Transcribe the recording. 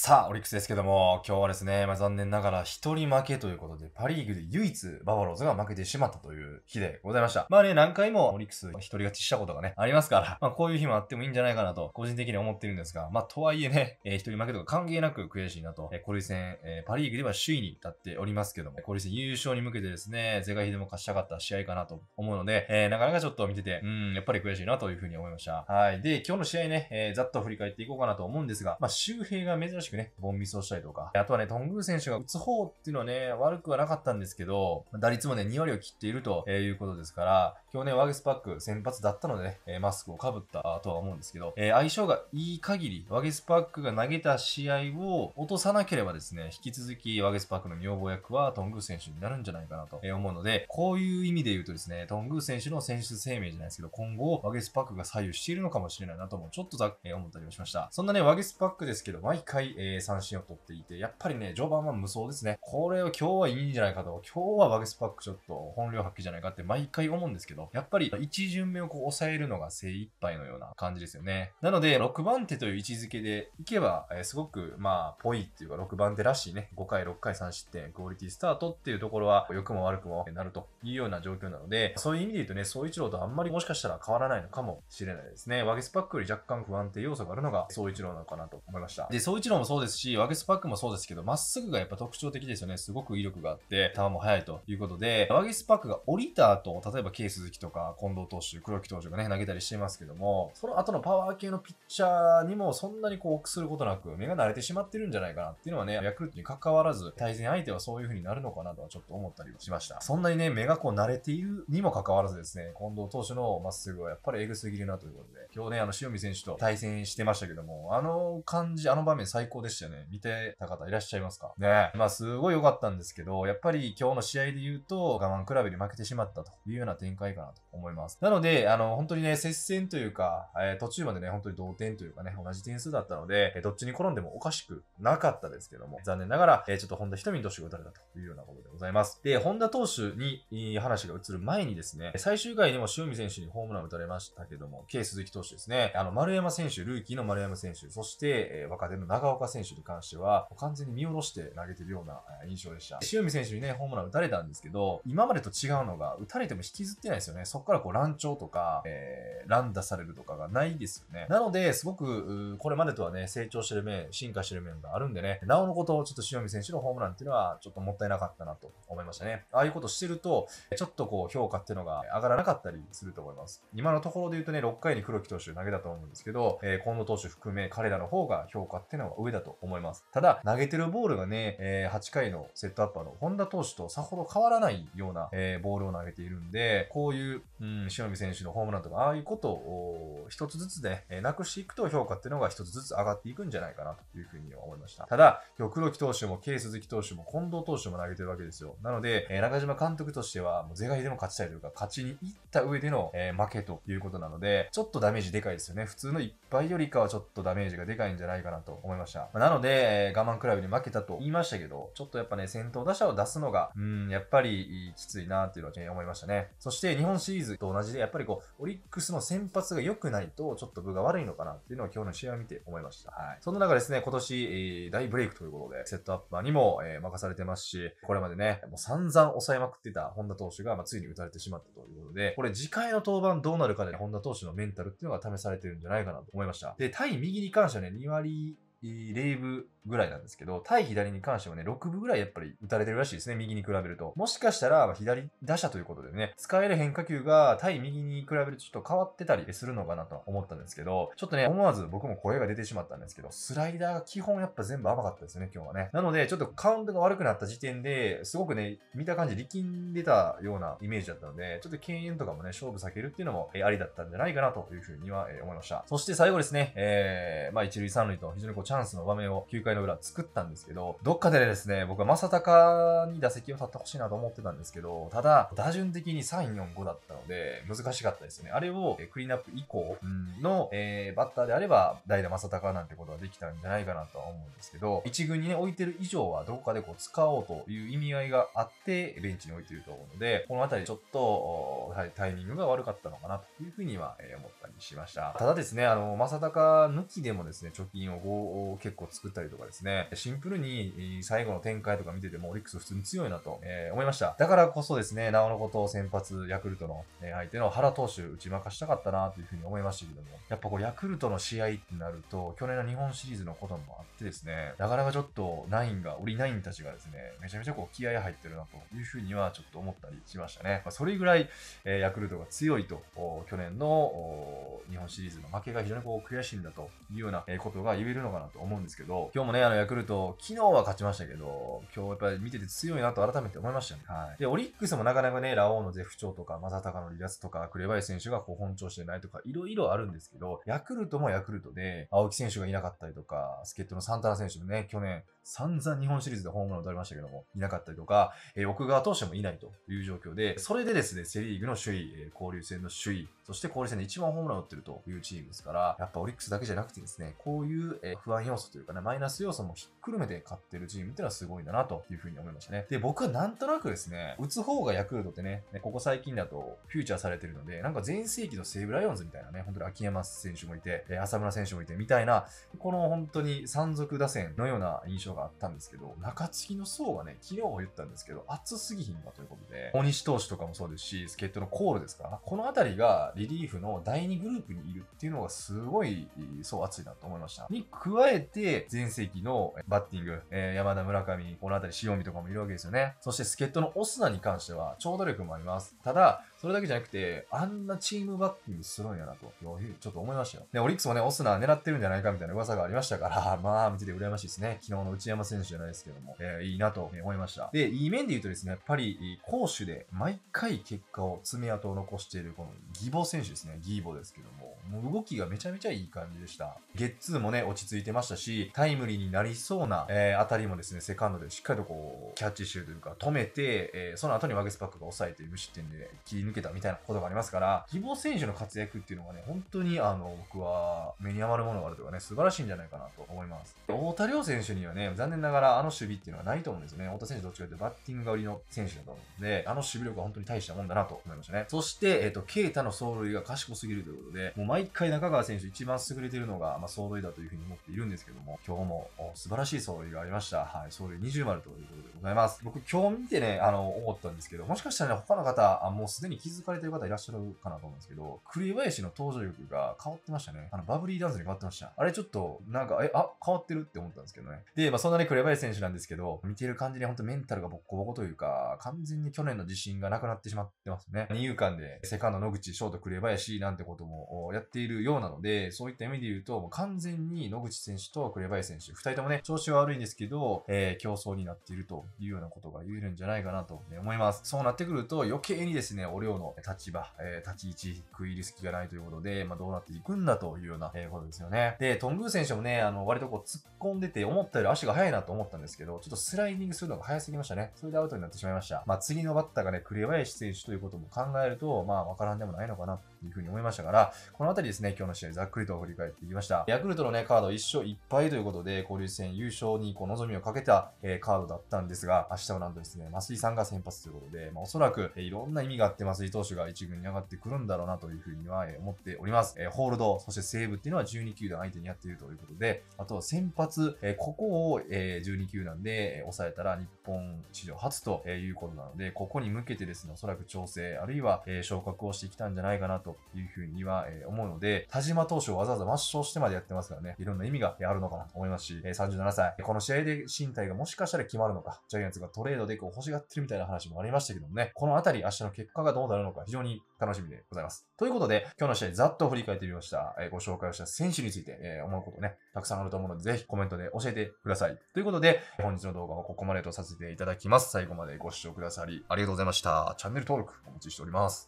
さあ、オリックスですけども、今日はですね、まあ、残念ながら一人負けということで、パリーグで唯一バファローズが負けてしまったという日でございました。まあね、何回もオリックス一人勝ちしたことがね、ありますから、まあこういう日もあってもいいんじゃないかなと、個人的に思ってるんですが、まあとはいえね、えー、一人負けとか関係なく悔しいなと、えー、交流戦、えー、パリーグでは首位に立っておりますけども、交流戦優勝に向けてですね、是が非でも勝ちたかった試合かなと思うので、えー、なかなかちょっと見てて、うん、やっぱり悔しいなというふうに思いました。はい。で、今日の試合ね、えー、ざっと振り返っていこうかなと思うんですが、まあ周平が珍しくしくね、ボンミスをしたりとか。あとはね、トングー選手が打つ方っていうのはね、悪くはなかったんですけど、打率もね、2割を切っているということですから、今日ね、ワゲスパック先発だったのでね、マスクをかぶったとは思うんですけど、相性がいい限り、ワゲスパックが投げた試合を落とさなければですね、引き続きワゲスパックの女房役はトングー選手になるんじゃないかなと思うので、こういう意味で言うとですね、トングー選手の選出生命じゃないですけど、今後、ワゲスパックが左右しているのかもしれないなとも、ちょっとざっ思ったりもしました。そんなね、ワゲスパックですけど、毎回、えー、三振を取っていて、やっぱりね、序盤は無双ですね。これは今日はいいんじゃないかと、今日はバゲスパックちょっと本領発揮じゃないかって毎回思うんですけど、やっぱり1巡目をこう抑えるのが精一杯のような感じですよね。なので、6番手という位置づけでいけば、えー、すごく、まあ、ぽいっていうか、6番手らしいね、5回、6回3失点、クオリティスタートっていうところは、良くも悪くもなるというような状況なので、そういう意味で言うとね、総一郎とあんまりもしかしたら変わらないのかもしれないですね。ワゲスパックより若干不安定要素があるのが、総一郎なのかなと思いました。で、総一郎もそうですし、ワゲスパックもそうですけど、まっすぐがやっぱ特徴的ですよね。すごく威力があって、球も速いということで、ワゲスパックが降りた後、例えばケス鈴木とか近藤投手、黒木投手がね、投げたりしてますけども、その後のパワー系のピッチャーにもそんなにこう、臆することなく、目が慣れてしまってるんじゃないかなっていうのはね、ヤクルトに関わらず、対戦相手はそういう風になるのかなとはちょっと思ったりしました。そんなにね、目がこう慣れているにもかかわらずですね、近藤投手のまっすぐはやっぱりエグすぎるなということで、今日ね、あの、塩見選手と対戦してましたけども、あの感じ、あの場面最高高でしたよね。見てた方いらっしゃいますかねまあ、すごい良かったんですけど、やっぱり今日の試合で言うと、我慢比べで負けてしまったというような展開かなと思います。なので、あの、本当にね、接戦というか、えー、途中までね、本当に同点というかね、同じ点数だったので、えー、どっちに転んでもおかしくなかったですけども、残念ながら、えー、ちょっと本田瞳に年が打たれたというようなことでございます。で、本田投手に、いい話が移る前にですね、最終回にも塩見選手にホームラン打たれましたけども、K 鈴木投手ですね、あの、丸山選手、ルーキーの丸山選手、そして、えー、若手の長岡岡選手に関しては、完全に見下ろして投げてるような印象でした。塩見選手にね、ホームラン打たれたんですけど、今までと違うのが、打たれても引きずってないですよね。そこからこう乱調とか、えー、乱打されるとかがないですよね。なので、すごく、これまでとはね、成長してる面、進化してる面があるんでね、なおのこと、ちょっと塩見選手のホームランっていうのは、ちょっともったいなかったなと思いましたね。ああいうことしてると、ちょっとこう、評価っていうのが上がらなかったりすると思います。今のところで言うとね、6回に黒木投手投げたと思うんですけど、えー、近藤投手含め、彼らの方が評価っていうのは上だだと思います。ただ、投げてるボールがね、え8回のセットアッパーの本田投手とさほど変わらないような、えボールを投げているんで、こういう、うん、塩見選手のホームランとか、ああいうことを一つずつね、えなくしていくと評価っていうのが一つずつ上がっていくんじゃないかなというふうに思いました。ただ、今日黒木投手も、ケイ鈴木投手も、近藤投手も投げてるわけですよ。なので、え中島監督としては、もう是が非でも勝ちたいというか、勝ちに行った上での、え負けということなので、ちょっとダメージでかいですよね。普通の1敗よりかはちょっとダメージがでかいんじゃないかなと思いました。。まなので、えー、我慢クラブに負けたと言いましたけど、ちょっとやっぱね、先頭打者を出すのが、うん、やっぱりきついなっていうのは、ね、思いましたね。そして日本シリーズと同じで、やっぱりこう、オリックスの先発が良くないと、ちょっと分が悪いのかなっていうのは今日の試合を見て思いました。はい。そんな中ですね、今年、えー、大ブレイクということで、セットアッパーにも、えー、任されてますし、これまでね、もう散々抑えまくってた本田投手が、まあ、ついに打たれてしまったということで、これ次回の登板どうなるかで、本田投手のメンタルっていうのが試されてるんじゃないかなと思いました。で、対右に関してはね、2割レイブぐらいなんですけど、対左に関してはね、6分ぐらいやっぱり打たれてるらしいですね、右に比べると。もしかしたら、左打者ということでね、使える変化球が対右に比べるとちょっと変わってたりするのかなと思ったんですけど、ちょっとね、思わず僕も声が出てしまったんですけど、スライダーが基本やっぱ全部甘かったですね、今日はね。なので、ちょっとカウントが悪くなった時点で、すごくね、見た感じ力んでたようなイメージだったので、ちょっと敬遠とかもね、勝負避けるっていうのも、えありだったんじゃないかなというふうには、え思いました。そして最後ですね、えー、まあ一塁三塁と非常にこうチャンスの場面を9回の裏作ったんですけど、どっかでですね、僕は正隆に打席を立ってほしいなと思ってたんですけど、ただ、打順的に3、4、5だったので、難しかったですね。あれをえクリーンアップ以降の、えー、バッターであれば、代打正隆なんてことはできたんじゃないかなとは思うんですけど、1軍にね、置いてる以上はどこかでこう使おうという意味合いがあって、ベンチに置いてると思うので、この辺りちょっと、はりタイミングが悪かったのかなというふうにはえ思ったりしました。ただですね、あの、正隆抜きでもですね、貯金を5、を結構作ったりとかですね、シンプルに最後の展開とか見ててもオリックス普通に強いなと、えー、思いました。だからこそですね、なおのことを先発、ヤクルトの相手の原投手打ち負かしたかったなというふうに思いましたけども、やっぱこうヤクルトの試合ってなると、去年の日本シリーズのこともあってですね、なかなかちょっとナインが、オリナインたちがですね、めちゃめちゃこう気合入ってるなというふうにはちょっと思ったりしましたね。まあ、それぐらい、えヤクルトが強いと、去年の日本シリーズの負けが非常にこう悔しいんだというようなことが言えるのかなと思うんですけど、今日もね、あの、ヤクルト、昨日は勝ちましたけど、今日やっぱり見てて強いなと改めて思いましたね。はい。で、オリックスもなかなかね、ラオウの絶不調とか、正隆の離脱とか、紅林選手がこう本調子でないとか、いろいろあるんですけど、ヤクルトもヤクルトで、青木選手がいなかったりとか、助っ人のサンタナ選手もね、去年、散々日本シリーズでホームラン打たれましたけども、いなかったりとか、えー、奥川投手もいないという状況で、それでですね、セリーグの首位、えー、交流戦の首位、そして交流戦で一番ホームラン打ってるというチームですから、やっぱオリックスだけじゃなくてですね、こういう、えー、不安要素というかね、マイナス要素もひっくるめて勝ってるチームっていうのはすごいんだなというふうに思いましたね。で、僕はなんとなくですね、打つ方がヤクルトってね、ここ最近だとフューチャーされてるので、なんか全盛期の西武ライオンズみたいなね、本当に秋山選手もいて、え浅村選手もいてみたいな、この本当に山賊打線のような印象ががあったんですけど、中継ぎの層がね、昨日も言ったんですけど、熱すぎひんだということで、小西投手とかもそうですし、助っ人のコールですから、この辺りがリリーフの第2グループにいるっていうのがすごい、そう熱いなと思いました。に加えて、前世紀のバッティング、えー、山田村上、この辺り塩見とかもいるわけですよね。そして助っ人のオスナに関しては、長打力もあります。ただ、それだけじゃなくて、あんなチームバッティングするんやなと、ちょっと思いましたよ。で、オリックスもね、オスナ狙ってるんじゃないかみたいな噂がありましたから、まあ、見てて羨ましいですね。昨日の内山選手じゃないですけども、えー、いいなと思いました。で、いい面で言うとですね、やっぱり、攻守で毎回結果を爪痕を残している、このギボ選手ですね、ギーボですけども、もう動きがめちゃめちゃいい感じでした。ゲッツーもね、落ち着いてましたし、タイムリーになりそうな、えー、当たりもですね、セカンドでしっかりとこう、キャッチしてるというか、止めて、えー、その後にワゲスパックが抑えて無失点で切り抜けたみたいなことがありますから、希望選手の活躍っていうのがね、本当にあの、僕は目に余るものがあるというかね、素晴らしいんじゃないかなと思います。太田亮選手にはね、残念ながらあの守備っていうのはないと思うんですよね。太田選手どっちかというとバッティングが売りの選手だと思うんで、あの守備力は本当に大したもんだなと思いましたね。そして、えっ、と、ケイタの走塁が賢すぎるということで、もう毎回中川選手一番優れてるのが、まあ、走塁だというふうに思っているんですけども、今日も素晴らしい走塁がありました。はい、走塁20丸ということでございます。僕今日見てね、あの、思ったんですけど、もしかしたらね、他の方、あもうすでに気づかれてる方いらっしゃるかなと思うんですけど、栗林の登場力が変わってましたね。あの、バブリーダンスに変わってました。あれちょっと、なんか、え、あ、変わってるって思ったんですけどね。で、まあ、そんなに栗林選手なんですけど、見てる感じにんとメンタルがボッコボコというか、完全に去年の自信がなくなってしまってますね。二遊間で、セカンド野口、ショート栗林なんてこともやっているようなので、そういった意味で言うと、もう完全に野口選手と栗林選手、二人ともね、調子は悪いんですけど、えー、競争になっているというようなことが言えるんじゃないかなと思います。そうなってくると、余計にですね、オ領の立場、えー、立ち位置、食い入り隙がないということで、まあ、どうなっていくんだというような、えー、ことですよね。で、トングー選手もね、あの、割とこう突っ込んでて、思ったより足が速いなと思ったんですけど、ちょっとスライディングするのが早すぎましたね。それでアウトになってしまいました。まあ、次のバッターがね、紅林選手ということも考えると、まあ、わからんでもないのかな、というふうに思いましたから、このあたりですね、今日の試合ざっくりと振り返っていきました。ヤクルトのね、カード1勝1敗ということで、交流戦優勝にこう望みをかけた、えー、カードだったんですが、明日はなんとですね、増井さんが先発ということで、まあ、おそらく、えー、いろんな意味があってます。松井投手が1軍に上がってくるんだろうなというふうには思っております。えホールド、そしてセーブっていうのは12球団相手にやっているということで、あとは先発、えここを、え12球団で抑えたら日本史上初ということなので、ここに向けてですね、おそらく調整、あるいは、え昇格をしてきたんじゃないかなというふうには、え思うので、田島投手をわざわざ抹消してまでやってますからね、いろんな意味があるのかなと思いますし、え37歳、この試合で身体がもしかしたら決まるのか、ジャイアンツがトレードでこう欲しがってるみたいな話もありましたけどもね、このあたり明日の結果がどうことあるのか非常に楽しみでございます。ということで、今日の試合ざっと振り返ってみました。えー、ご紹介をした選手について、えー、思うことね、たくさんあると思うので、ぜひコメントで教えてください。ということで、本日の動画はここまでとさせていただきます。最後までご視聴くださりありがとうございました。チャンネル登録お待ちしております。